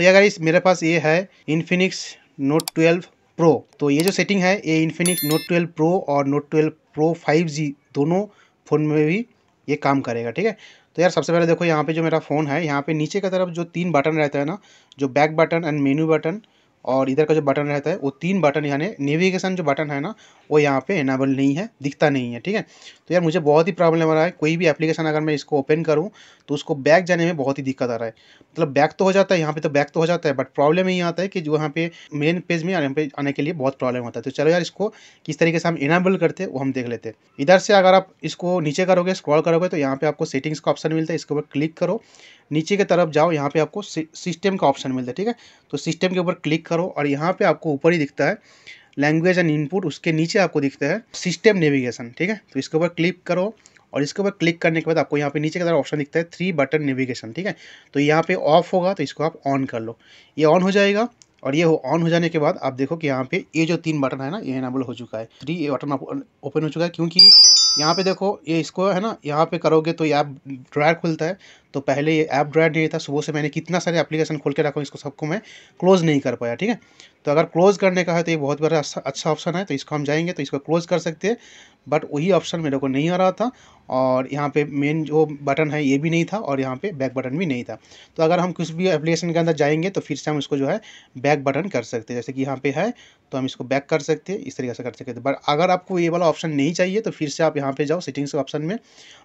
तो अगर इस मेरे पास ये है इन्फिनिक्स नोट ट्वेल्व प्रो तो ये जो सेटिंग है ये इन्फिनिक्स नोट ट्वेल्व प्रो और note twelve pro five G दोनों फ़ोन में भी ये काम करेगा ठीक है तो यार सबसे पहले देखो यहाँ पे जो मेरा फ़ोन है यहाँ पे नीचे की तरफ जो तीन बटन रहता है ना जो back button and menu button और इधर का जो बटन रहता है वो तीन बटन यानी नेविगेशन जो बटन है ना वो यहाँ पे एनाबल नहीं है दिखता नहीं है ठीक है तो यार मुझे बहुत ही प्रॉब्लम आ रहा है कोई भी एप्लीकेशन अगर मैं इसको ओपन करूँ तो उसको बैक जाने में बहुत ही दिक्कत आ रहा है मतलब बैक तो हो जाता है यहाँ पे तो बैक तो हो जाता है बट प्रॉब्लम यही आता है कि जो यहाँ पे मेन पेज में यहाँ पे आने के लिए बहुत प्रॉब्लम होता है तो चलो यार इसको किस तरीके से हम इनाबल करते हैं वो हम देख लेते हैं इधर से अगर आप इसको नीचे करोगे स्क्रॉल करोगे तो यहाँ पे आपको सेटिंग्स का ऑप्शन मिलता है इसके ऊपर क्लिक करो नीचे की तरफ जाओ यहाँ पे आपको सिस्टम का ऑप्शन मिलता है ठीक है तो सिस्टम के ऊपर क्लिक करो और यहाँ पे आपको ऊपर ही दिखता है लैंग्वेज एंड इनपुट उसके नीचे आपको दिखता है सिस्टम नेविगेशन ठीक है तो इसके ऊपर क्लिक करो और इसके ऊपर क्लिक करने के बाद आपको यहाँ पे नीचे की तरफ ऑप्शन दिखता है थ्री बटन नेविगेशन ठीक है तो यहाँ पे ऑफ होगा तो इसको आप ऑन कर लो ये ऑन हो जाएगा और ये ऑन हो जाने के बाद आप देखो कि यहाँ पे ये जो तीन बटन है ना ये एनाबल हो चुका है थ्री ये बटन ओपन हो चुका है क्योंकि यहाँ पे देखो ये इसको है ना यहाँ पे करोगे तो ये ऐप ड्रायर खुलता है तो पहले ये ऐप ड्रायर नहीं था सुबह से मैंने कितना सारे एप्लीकेशन खोल के रखा इसको सबको मैं क्लोज़ नहीं कर पाया ठीक है तो अगर क्लोज़ करने का है तो ये बहुत बड़ा अच्छा ऑप्शन है तो इसको हम जाएंगे तो इसको क्लोज़ कर सकते हैं बट वही ऑप्शन मेरे को नहीं आ रहा था और यहाँ पे मेन जो बटन है ये भी नहीं था और यहाँ पे बैक बटन भी नहीं था तो अगर हम कुछ भी एप्लीकेशन के अंदर जाएंगे तो फिर से हम इसको जो है बैक बटन कर सकते हैं जैसे कि यहाँ पे है तो हम इसको बैक कर सकते हैं इस तरीके से कर सकते हैं बट अगर आपको ये वाला ऑप्शन नहीं चाहिए तो फिर से आप यहाँ पर जाओ सेटिंग्स ऑप्शन में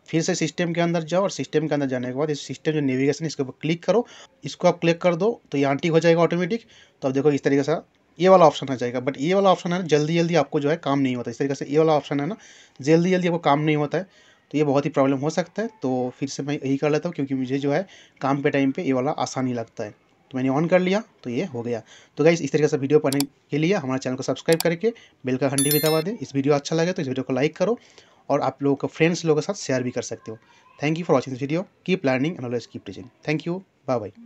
फिर से सिस्टम के अंदर जाओ और सिस्टम के अंदर जाने के बाद इस सिस्टम जो नेविगेशन इसके ऊपर क्लिक करो इसको आप क्लिक कर दो तो ये आंटी हो जाएगा ऑटोमेटिक तो आप देखो इस तरीके से ये वाला ऑप्शन आ जाएगा बट ये वाला ऑप्शन है ना जल्दी जल्दी आपको जो है काम नहीं होता इस तरीके से ये वाला ऑप्शन है ना जल्दी जल्दी आपको काम नहीं होता है तो ये बहुत ही प्रॉब्लम हो सकता है तो फिर से मैं यही कर लेता हूँ क्योंकि मुझे जो है काम के टाइम पर ये वाला आसानी लगता है तो मैंने ऑन कर लिया तो ये हो गया तो गाइज इस तरीके से वीडियो पढ़ने के लिए हमारे चैनल को सब्सक्राइब करके बेल का घंटी भी दबा दें इस वीडियो अच्छा लगे तो इस वीडियो को लाइक करो और आप लोगों को फ्रेंड्स लोगों के साथ शेयर भी कर सकते हो thank you for watching this video keep learning and always keep teaching thank you bye bye